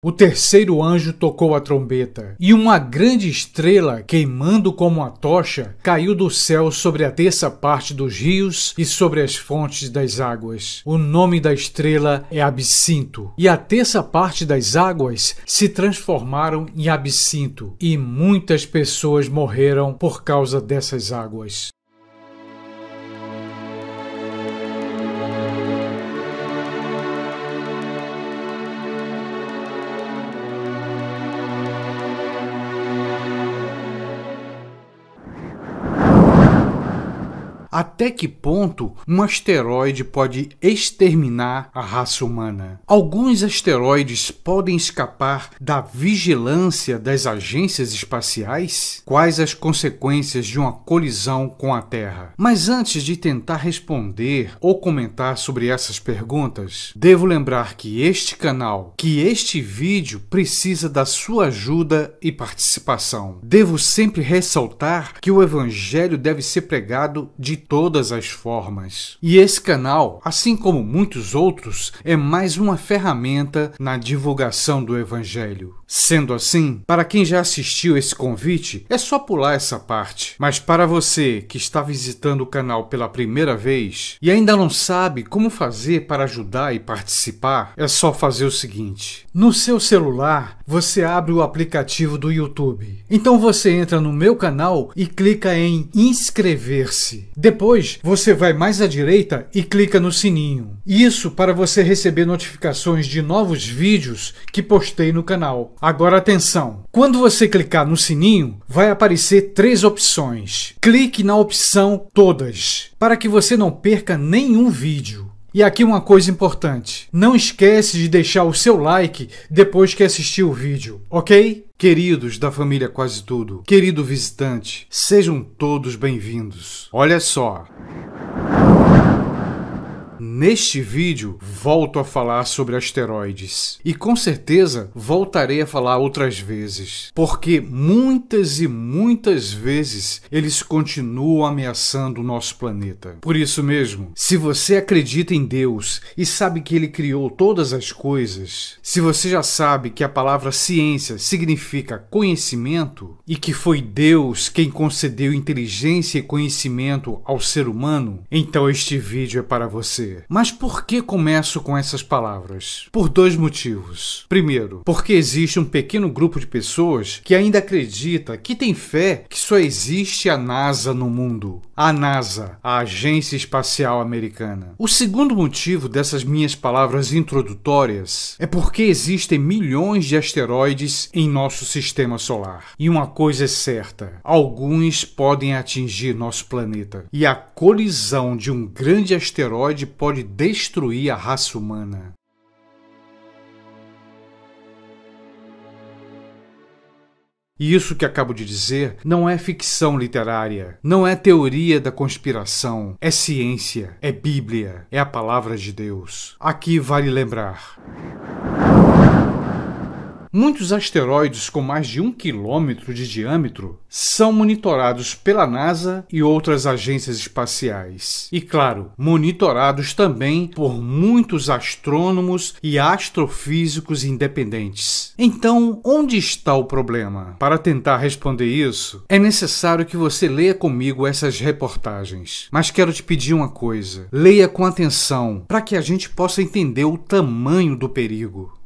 O terceiro anjo tocou a trombeta, e uma grande estrela, queimando como a tocha, caiu do céu sobre a terça parte dos rios e sobre as fontes das águas. O nome da estrela é Absinto, e a terça parte das águas se transformaram em absinto, e muitas pessoas morreram por causa dessas águas. até que ponto um asteroide pode exterminar a raça humana. Alguns asteroides podem escapar da vigilância das agências espaciais? Quais as consequências de uma colisão com a Terra? Mas antes de tentar responder ou comentar sobre essas perguntas, devo lembrar que este canal, que este vídeo precisa da sua ajuda e participação. Devo sempre ressaltar que o evangelho deve ser pregado de todo todas as formas. E esse canal, assim como muitos outros, é mais uma ferramenta na divulgação do Evangelho. Sendo assim, para quem já assistiu esse convite, é só pular essa parte. Mas para você que está visitando o canal pela primeira vez e ainda não sabe como fazer para ajudar e participar, é só fazer o seguinte: no seu celular, você abre o aplicativo do YouTube. Então você entra no meu canal e clica em inscrever-se. Depois, você vai mais à direita e clica no sininho. Isso para você receber notificações de novos vídeos que postei no canal. Agora atenção! Quando você clicar no sininho, vai aparecer três opções. Clique na opção Todas, para que você não perca nenhum vídeo. E aqui uma coisa importante: não esquece de deixar o seu like depois que assistir o vídeo, ok? Queridos da família Quase Tudo, querido visitante, sejam todos bem-vindos. Olha só. Neste vídeo, volto a falar sobre asteroides e com certeza voltarei a falar outras vezes, porque muitas e muitas vezes eles continuam ameaçando o nosso planeta. Por isso mesmo, se você acredita em Deus e sabe que ele criou todas as coisas, se você já sabe que a palavra ciência significa conhecimento e que foi Deus quem concedeu inteligência e conhecimento ao ser humano, então este vídeo é para você. Mas por que começo com essas palavras? Por dois motivos. Primeiro, porque existe um pequeno grupo de pessoas que ainda acredita, que tem fé, que só existe a NASA no mundo. A NASA, a Agência Espacial Americana. O segundo motivo dessas minhas palavras introdutórias é porque existem milhões de asteroides em nosso sistema solar. E uma coisa é certa: alguns podem atingir nosso planeta. E a colisão de um grande asteroide pode destruir a raça humana. E isso que acabo de dizer não é ficção literária, não é teoria da conspiração, é ciência, é Bíblia, é a palavra de Deus. Aqui vale lembrar. Muitos asteroides com mais de um quilômetro de diâmetro são monitorados pela NASA e outras agências espaciais. E claro, monitorados também por muitos astrônomos e astrofísicos independentes. Então, onde está o problema? Para tentar responder isso, é necessário que você leia comigo essas reportagens. Mas quero te pedir uma coisa: leia com atenção, para que a gente possa entender o tamanho do perigo.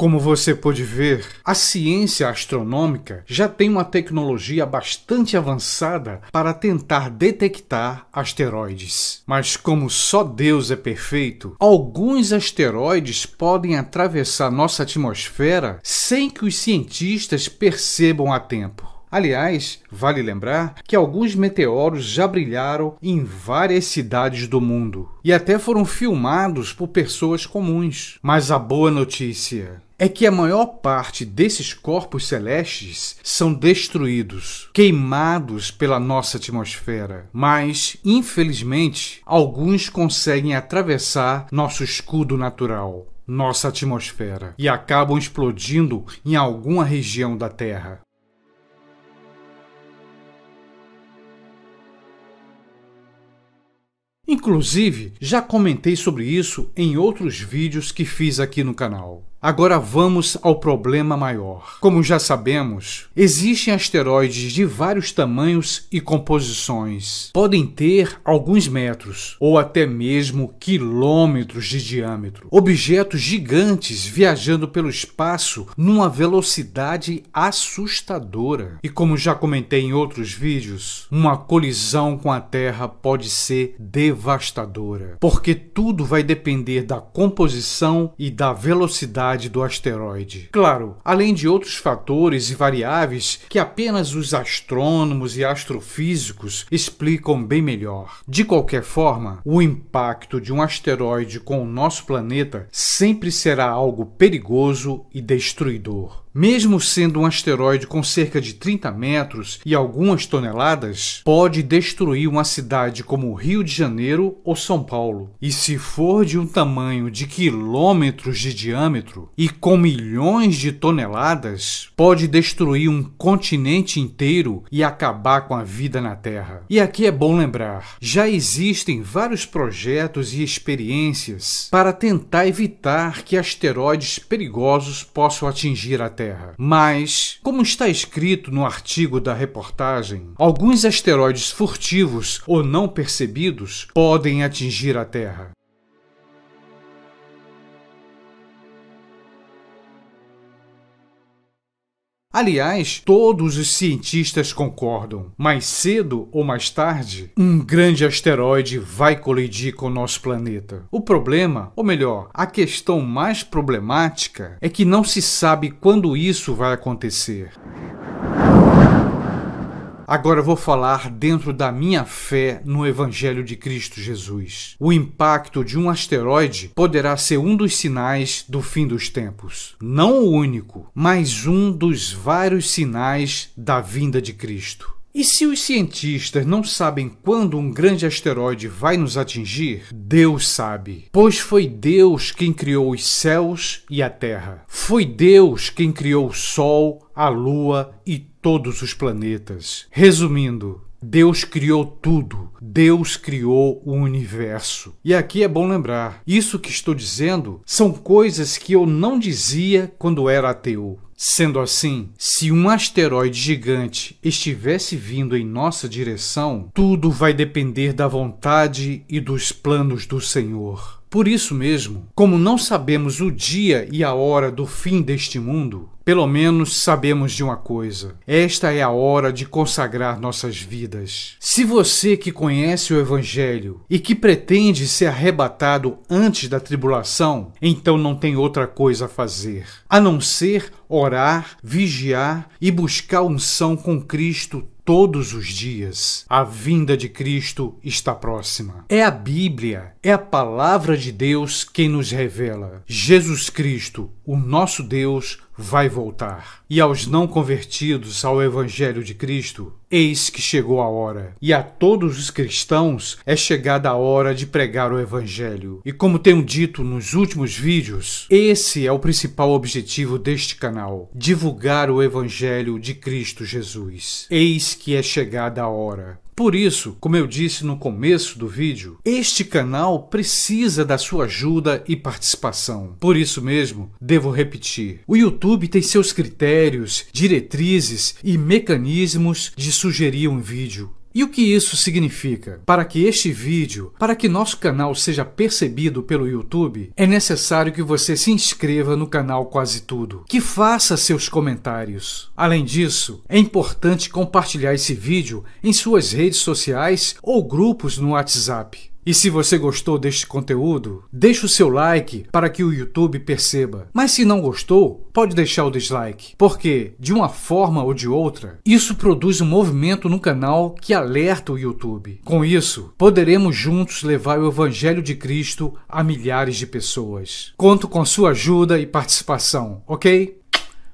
Como você pôde ver, a ciência astronômica já tem uma tecnologia bastante avançada para tentar detectar asteroides. Mas, como só Deus é perfeito, alguns asteroides podem atravessar nossa atmosfera sem que os cientistas percebam a tempo. Aliás, vale lembrar que alguns meteoros já brilharam em várias cidades do mundo e até foram filmados por pessoas comuns. Mas a boa notícia é que a maior parte desses corpos celestes são destruídos, queimados pela nossa atmosfera, mas, infelizmente, alguns conseguem atravessar nosso escudo natural, nossa atmosfera, e acabam explodindo em alguma região da Terra. Inclusive, já comentei sobre isso em outros vídeos que fiz aqui no canal. Agora vamos ao problema maior. Como já sabemos, existem asteroides de vários tamanhos e composições. Podem ter alguns metros ou até mesmo quilômetros de diâmetro. Objetos gigantes viajando pelo espaço numa velocidade assustadora. E como já comentei em outros vídeos, uma colisão com a Terra pode ser devastadora, porque tudo vai depender da composição e da velocidade gravidade do asteroide. Claro, além de outros fatores e variáveis que apenas os astrônomos e astrofísicos explicam bem melhor. De qualquer forma, o impacto de um asteroide com o nosso planeta sempre será algo perigoso e destruidor mesmo sendo um asteroide com cerca de 30 metros e algumas toneladas, pode destruir uma cidade como Rio de Janeiro ou São Paulo. E se for de um tamanho de quilômetros de diâmetro e com milhões de toneladas, pode destruir um continente inteiro e acabar com a vida na Terra. E aqui é bom lembrar: já existem vários projetos e experiências para tentar evitar que asteroides perigosos possam atingir a Terra. Terra. Mas, como está escrito no artigo da reportagem, alguns asteroides furtivos ou não percebidos podem atingir a Terra. Aliás, todos os cientistas concordam: mais cedo ou mais tarde, um grande asteroide vai colidir com o nosso planeta. O problema, ou melhor, a questão mais problemática, é que não se sabe quando isso vai acontecer. Agora vou falar dentro da minha fé no Evangelho de Cristo Jesus. O impacto de um asteroide poderá ser um dos sinais do fim dos tempos. Não o único, mas um dos vários sinais da vinda de Cristo. E se os cientistas não sabem quando um grande asteroide vai nos atingir, Deus sabe, pois foi Deus quem criou os céus e a terra. Foi Deus quem criou o sol, a lua e todos os planetas. Resumindo, Deus criou tudo. Deus criou o universo. E aqui é bom lembrar: isso que estou dizendo são coisas que eu não dizia quando era ateu. Sendo assim, se um asteroide gigante estivesse vindo em nossa direção, tudo vai depender da vontade e dos planos do Senhor. Por isso mesmo, como não sabemos o dia e a hora do fim deste mundo, pelo menos sabemos de uma coisa: esta é a hora de consagrar nossas vidas. Se você que conhece o Evangelho e que pretende ser arrebatado antes da tribulação, então não tem outra coisa a fazer a não ser orar, vigiar e buscar unção com Cristo todos os dias. A vinda de Cristo está próxima. É a Bíblia, é a palavra de Deus quem nos revela. Jesus Cristo, o nosso Deus, vai voltar. E aos não convertidos ao Evangelho de Cristo, eis que chegou a hora. E a todos os cristãos é chegada a hora de pregar o Evangelho. E como tenho dito nos últimos vídeos, esse é o principal objetivo deste canal: divulgar o Evangelho de Cristo Jesus. Eis que é chegada a hora. Por isso, como eu disse no começo do vídeo, este canal precisa da sua ajuda e participação. Por isso mesmo, devo repetir: o YouTube tem seus critérios, diretrizes e mecanismos de sugerir um vídeo. E o que isso significa? Para que este vídeo, para que nosso canal seja percebido pelo YouTube, é necessário que você se inscreva no canal Quase Tudo, que faça seus comentários. Além disso, é importante compartilhar esse vídeo em suas redes sociais ou grupos no WhatsApp. E se você gostou deste conteúdo, deixe o seu like para que o YouTube perceba. Mas se não gostou, pode deixar o dislike, porque de uma forma ou de outra, isso produz um movimento no canal que alerta o YouTube. Com isso, poderemos juntos levar o evangelho de Cristo a milhares de pessoas. Conto com sua ajuda e participação, OK?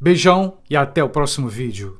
Beijão e até o próximo vídeo.